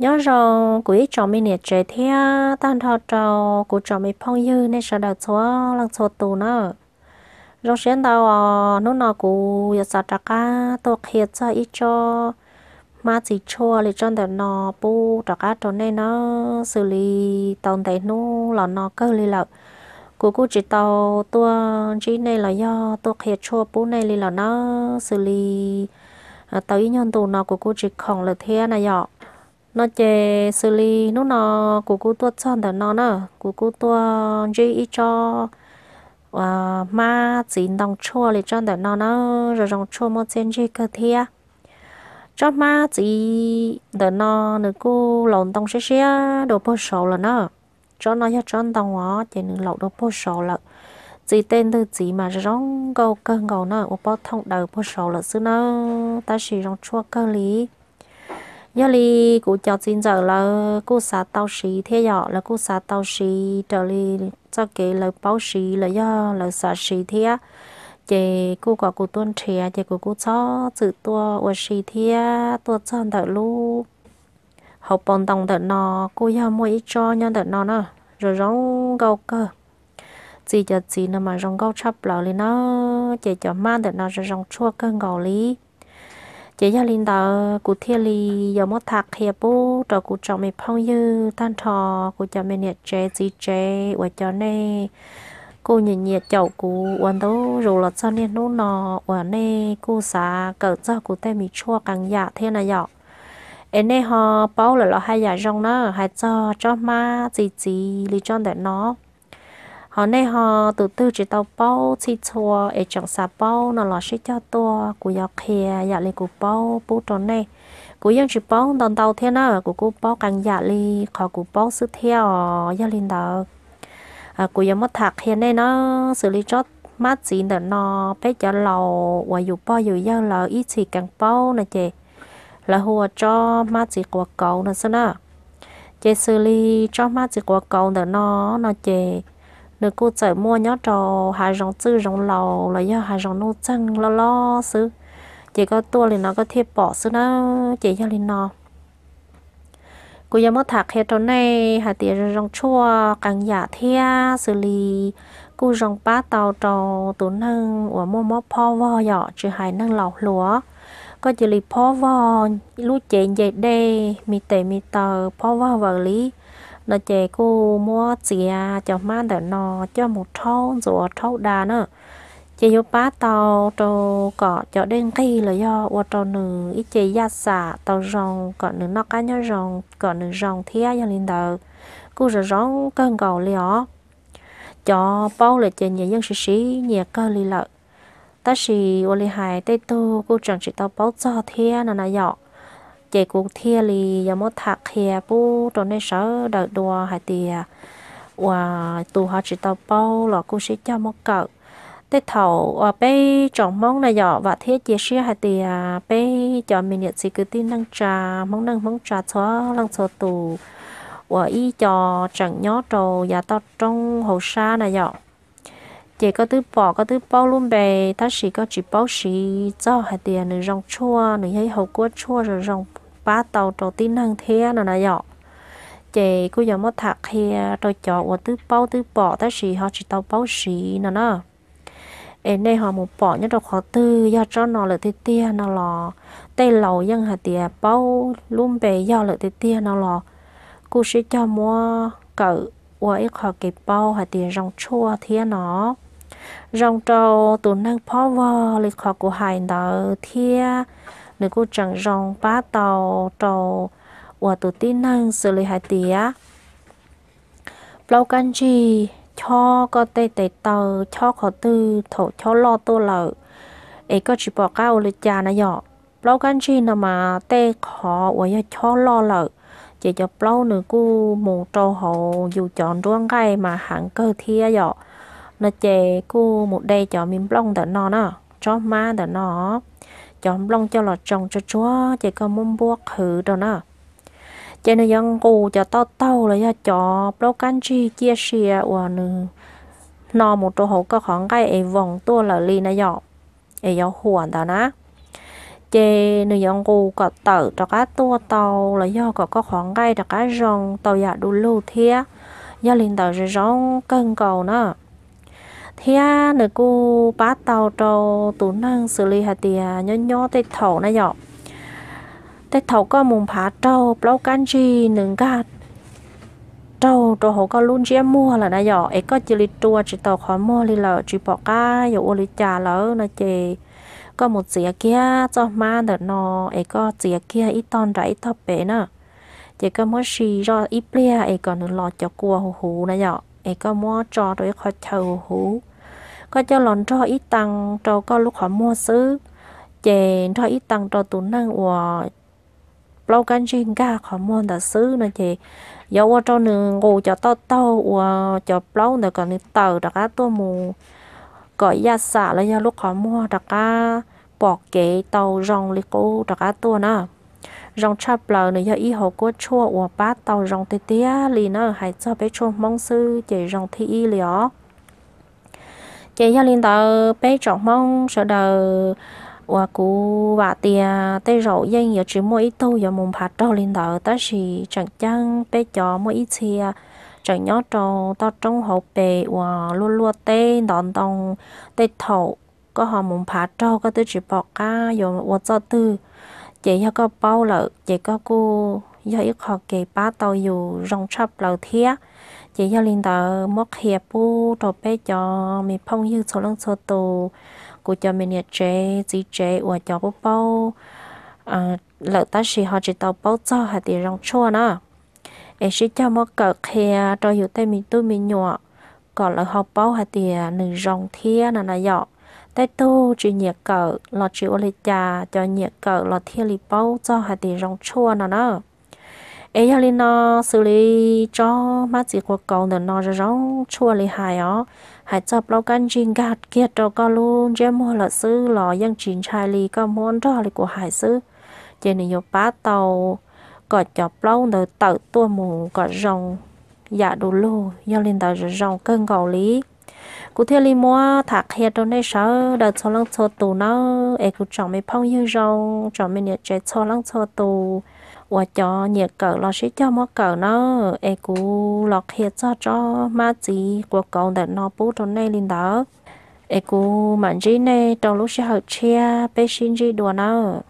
nhớ rồi của ít mình nè trẻ thế tan thọ trò của trò mình phong dư nên sợ đầu số lần số tù nữa rồi xem đâu nó nó ờ, của giờ sao trạc cá tôi khía cho ít cho mà chỉ cho là trong đầu nó bu trạc cá trò này nó xử lý tồn tại nó là nó cơ lý lợ của cô chỉ tàu tôi chỉ này là do tôi khía cho bu này là nó xử lý ờ, tới nhân tù nó của cô chỉ không là thế này dọ nó chè xử lý nó nó của cô tua chọn đó nó nó của cô tua dây cho và ma chỉ đồng chua để cho đó nó nó rồi đồng chua một trên dây cơ thia cho ma chỉ đó nó nữa cô lộn đồng xe xe đồ bơ sầu là nó cho nó cho cho đồng hóa chỉ nữa lộn đồ bơ sầu là chỉ tên từ chỉ mà rong gầu cơn gầu nó ô bao thông đầu bơ sầu là xứ nó ta chỉ đồng chua cơ lý giờ li cụ cho xin giờ là cụ xả tàu xí thế giờ là cụ xả tàu xí trở li cho cái là báo xí là do là xả xí thế chị cô quả cụ tuân trẻ chị cô cô cho chữ tua ở xí thế tua chân đợi lu học bọn đồng đợi nó cô ya mỗi cho nhân đợi nó nữa rồi rong gâu cơ chị cho chị nó mà rong gâu chắp lại nó chị cho mang đợi nó rồi rong chua cơ gầu lý chỉ cho linh đạo cụ thiên lý giờ mất thạc hiệp bố cho cụ trò mình phong dư tan trò cụ cho mình nhiệt chế gì chế và cho nè cụ nhìn nhiệt chậu cụ uốn đấu rồi lật sau nên nô nọ uốn nè cụ xả cỡ cho cụ tay mình chua càng dạ thế là dọ em nè họ bảo là lọ hai dạ rong nó hai cho cho ma gì gì lý cho để nó họ nay họ từ từ chỉ tàu bao chỉ chùa ở trong sa bao nó là sẽ cho to của dọc hè dạ lì của bao bao tròn này của dân chỉ bao đồng tàu thế nào của cô bao càng dạ lì, khó của bao sự theo dạ lì đó à của dân mất thạc hiện nay nó xử lý cho mát chỉ để nó bé cho lầu và dù bao dù dân là ít chỉ càng bao này chị là hùa cho mát chỉ của cậu là sao nè chị xử lý cho mát chỉ của cậu để nó nó chị nếu cô chở mua nhớ trò hai rong tư rong lầu là do hà rong nô chân lo lo xứ chỉ có tua thì nó có thiệp bỏ xứ nó chỉ cho liền nó cô giờ mất thạc hết chỗ này hà tiền rong chua càng giả thea xử lý cô rong ba tàu trò tủ nâng của mua móc po vo dọ trừ hải nâng lầu lúa có chỉ lý po vo lú chén dậy đây, mi tệ mi tờ po vo vợ lý nó chè cô mua chè cho má để nó cho một thau rửa thau đà nữa chè vô bá tàu trâu cọ cho đến khi là do qua trâu nữ ít chè gia xả tàu rồng cọ nữ nó cá nhớ rồng cọ nữ rồng thía cho lên đầu cô rồi rong cơn cầu lió cho bao là chè nhà dân sĩ sĩ nhà cơ li lợi ta sĩ ô lì hài tây tô cô chẳng chỉ tàu bao cho thía nó nà dọ chạy cuộc thi lì giờ mất thạc hè bu trong này sở đợi đùa hay thì và tụ họ chỉ tàu bao là cô sẽ cho một cậu thế thầu và bé chọn món này dọ và thế chia sẻ hay thì bé chọn mình nhận sự cứ tin năng trà món năng món trà xóa năng xóa tụ và y cho chẳng nhớ trầu và tao trong hồ sa này dọ chỉ có thứ bỏ có thứ bao luôn bè ta chỉ có chỉ bao xí cho hay tiền nữa rong chua nữa hay hậu cua chua rồi rong ba tàu trò tin hàng thế nó là nhỏ chị cứ giờ mất thạc he, trò chó của tứ bao tứ bỏ ta xì họ chỉ tàu bao xì nó nó em đây họ một bỏ nhất được họ tư do cho nó lợi tê tia nó lò tê lầu dân hà tìa bao luôn bề do lợi tê tia nó lò cô sẽ cho mua cỡ và ít họ kịp bao hà tìa rong chua thế nó rong trâu tụi năng phó vò lịch họ của hải nợ thế nếu cô chẳng rong ba tàu tàu và tổ tiên năng xử lý hại tía lâu can chi cho có tê tê tờ cho khó tư thổ cho lo tô lợ ấy có chỉ bỏ cao lên cha nó nhỏ lâu can chi nào mà tê khó và giờ cho lo lợ chỉ cho lâu nữa cô mù trâu hộ dù chọn ruộng cây mà hẳn cơ thia nhỏ nó chè cô một đây cho mình blong đã nó nè cho ma đã nó chọn long cho là trồng cho chúa chỉ có muốn buộc hử đâu nè chỉ nên dân cụ cho tao tao là cho chọn lâu can chi chia sẻ của nữ nó một chỗ hậu có khoảng cái ấy vòng tua là li nó dọ ấy dọ huồn đó nè chê nữ dân cụ có tử cho cá tua tàu là do có có khoảng cái cho cá rong tàu dạ đủ lưu thế, do liền tàu sẽ rong cân cầu nữa thea nữa cô bắt tàu cho tủ năng xử lý hạt tiền nhỏ nhỏ tay thầu nè dọ tay thầu có mùng phá trâu bao can chi nâng gạt trâu trâu hồ có luôn chia mua là nè dọ ấy có chỉ lì chua chỉ tàu khó mua lì là chỉ bỏ cá dụ ô lì trà lỡ nè chê có một dĩa kia cho má đỡ nó ấy có dĩa kia ít tòn rải ít thấp bể nữa chỉ có mua xì cho ít bia ấy còn lo cho cua hồ hồ nè dọ ấy có mua cho đôi khó thầu hồ hồ có cho lon cho ít tăng cho có lúc họ mua xứ chè cho ít tăng cho tụ năng của lâu can chuyên ca họ mua đã xứ nữa chè dẫu qua cho nương ngủ cho to to của cho lâu nữa còn nương đặc á tôi mù gọi gia xả là do lúc họ mua đặc á bỏ kế tàu rong lì cô đặc á tôi nữa rong chắp lờ nữa do hồ của chua của bát tàu rong tê tía lì nữa hãy cho bé chua mong sư chè rong thi lió chị cho linh tờ bé chọn mong sợ đầu và cụ bà tia tê rổ dân nhiều chỉ mỗi ít tu giờ mùng phạt trâu lên đỡ ta chỉ chẳng chăng bé chọn mỗi ít xe chẳng nhớ trâu ta trong hộp bề và luôn luôn tê đòn đòn tê thổ có họ mùng phạt trâu có tới chỉ bỏ cá giờ và cho tư chị cho có bao lợ chị có cô giờ ít họ kề ba tàu dù rong chắp lầu thiết chỉ cho linh tờ móc hiệp bu đồ bé cho mình phong như số lăng số tù của cho mình nhật chế gì chế của cho bố bao à lợi ta chỉ họ chỉ tàu bao cho hạt tiền rong chua nữa ấy chỉ cho móc cờ kia cho hiểu tay mình tu mình nhỏ còn lợi học bao hạt tiền nửa rong thia là là dọ tay tu chỉ nhiệt cờ lọt chịu lấy cha cho nhiệt cờ lọ thia lì bao cho hạt tiền rong chua nữa nữa ấy giờ lên nó xử lý cho má chỉ của cậu nữa nó rồi rong chua lý hài ó hãy chập lâu căn trình gạt kiệt đâu con luôn chứ mua là sư lò dân trình trai lý có muốn đó lý của hải sư trên này nhiều bá tàu có chọc lâu nữa tự tua mù có rong dạ đủ lù giờ lên tàu rồi rong cơn cầu lý cụ thể li mua thạc hiện trong này sợ đợt cho lăng cho tù nó em cũng chọn mấy phong như rong chọn mấy nhà chế cho lăng cho tù và cho nhiệt cờ lo sẽ cho mua cờ nó em cũng lọt hiện cho cho má chị của con để nó bú trong này lên đó em cũng mạnh gì này trong lúc sẽ học chia bé xin gì đùa nó